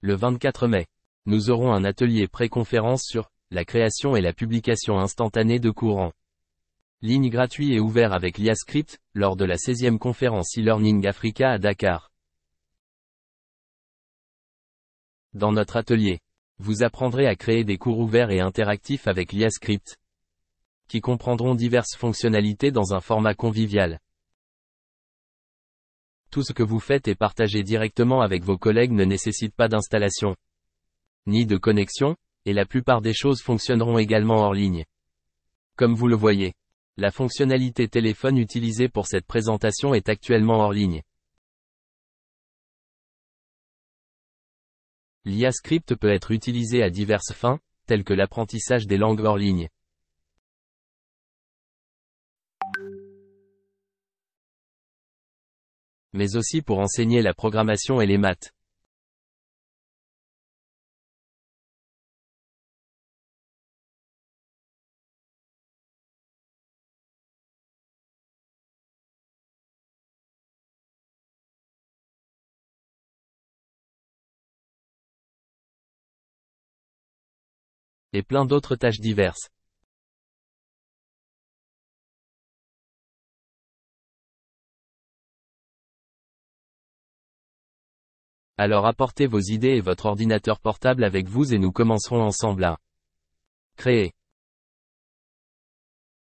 Le 24 mai, nous aurons un atelier pré-conférence sur la création et la publication instantanée de courants. Ligne gratuite et ouvert avec l'IAScript, lors de la 16e conférence e-learning Africa à Dakar. Dans notre atelier, vous apprendrez à créer des cours ouverts et interactifs avec l'IAScript, qui comprendront diverses fonctionnalités dans un format convivial tout ce que vous faites et partagez directement avec vos collègues ne nécessite pas d'installation ni de connexion, et la plupart des choses fonctionneront également hors ligne. Comme vous le voyez, la fonctionnalité téléphone utilisée pour cette présentation est actuellement hors ligne. L'IA script peut être utilisé à diverses fins, telles que l'apprentissage des langues hors ligne. mais aussi pour enseigner la programmation et les maths. et plein d'autres tâches diverses. Alors apportez vos idées et votre ordinateur portable avec vous et nous commencerons ensemble à créer.